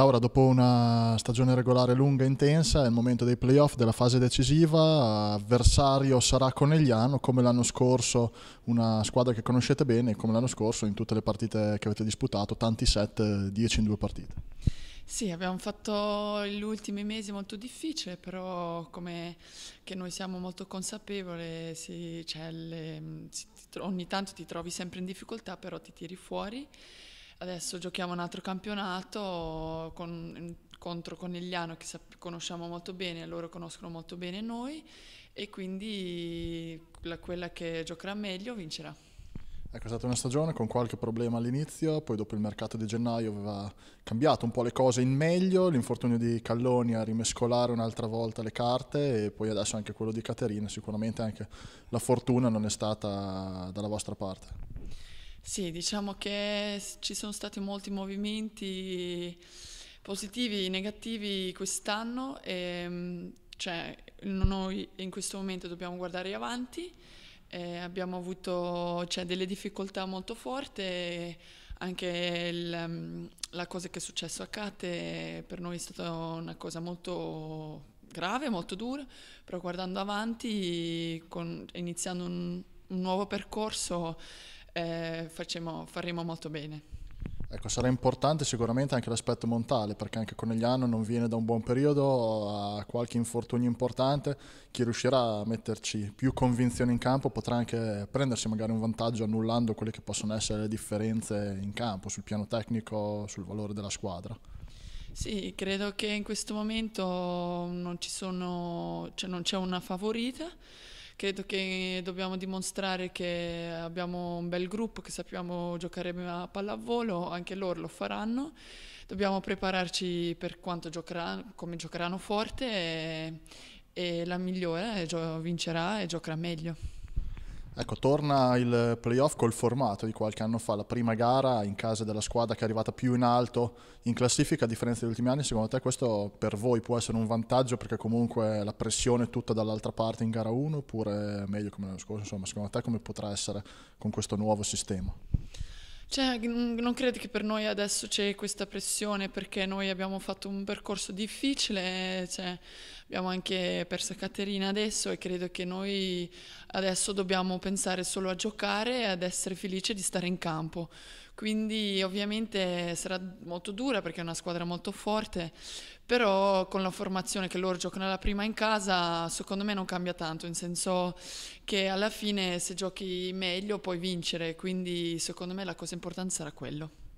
Laura, dopo una stagione regolare lunga e intensa, è il momento dei playoff, della fase decisiva, avversario sarà Conegliano, come l'anno scorso, una squadra che conoscete bene, come l'anno scorso in tutte le partite che avete disputato, tanti set, 10 in due partite. Sì, abbiamo fatto gli ultimi mesi molto difficili, però come che noi siamo molto consapevoli, si, cioè le, ogni tanto ti trovi sempre in difficoltà, però ti tiri fuori. Adesso giochiamo un altro campionato con, contro Conigliano che sap- conosciamo molto bene, loro conoscono molto bene noi e quindi la, quella che giocherà meglio vincerà. Ecco, è stata una stagione con qualche problema all'inizio, poi dopo il mercato di gennaio aveva cambiato un po' le cose in meglio, l'infortunio di Calloni a rimescolare un'altra volta le carte e poi adesso anche quello di Caterina, sicuramente anche la fortuna non è stata dalla vostra parte. Sì, diciamo che ci sono stati molti movimenti positivi e negativi quest'anno e ehm, cioè, noi in questo momento dobbiamo guardare avanti. Eh, abbiamo avuto cioè, delle difficoltà molto forti, anche il, mm, la cosa che è successa a Cate per noi è stata una cosa molto grave, molto dura, però guardando avanti, con, iniziando un, un nuovo percorso, eh, facciamo, faremo molto bene. Ecco, sarà importante sicuramente anche l'aspetto mentale, perché anche Conegliano non viene da un buon periodo, ha qualche infortunio importante, chi riuscirà a metterci più convinzione in campo potrà anche prendersi magari un vantaggio annullando quelle che possono essere le differenze in campo sul piano tecnico, sul valore della squadra. Sì, credo che in questo momento non, sono, cioè non c'è una favorita. Credo che dobbiamo dimostrare che abbiamo un bel gruppo, che sappiamo giocare a pallavolo, anche loro lo faranno. Dobbiamo prepararci per quanto giocheranno, come giocheranno forte e, e la migliore vincerà e giocherà meglio. Ecco, torna il playoff col formato di qualche anno fa, la prima gara in casa della squadra che è arrivata più in alto in classifica a differenza degli ultimi anni, secondo te questo per voi può essere un vantaggio perché comunque la pressione è tutta dall'altra parte in gara 1 oppure meglio come l'anno scorso, insomma secondo te come potrà essere con questo nuovo sistema? Cioè, non credi che per noi adesso c'è questa pressione perché noi abbiamo fatto un percorso difficile, cioè, abbiamo anche perso Caterina adesso e credo che noi adesso dobbiamo pensare solo a giocare e ad essere felici di stare in campo. Quindi ovviamente sarà molto dura perché è una squadra molto forte, però con la formazione che loro giocano alla prima in casa secondo me non cambia tanto, in senso che alla fine se giochi meglio puoi vincere, quindi secondo me la cosa importante sarà quello.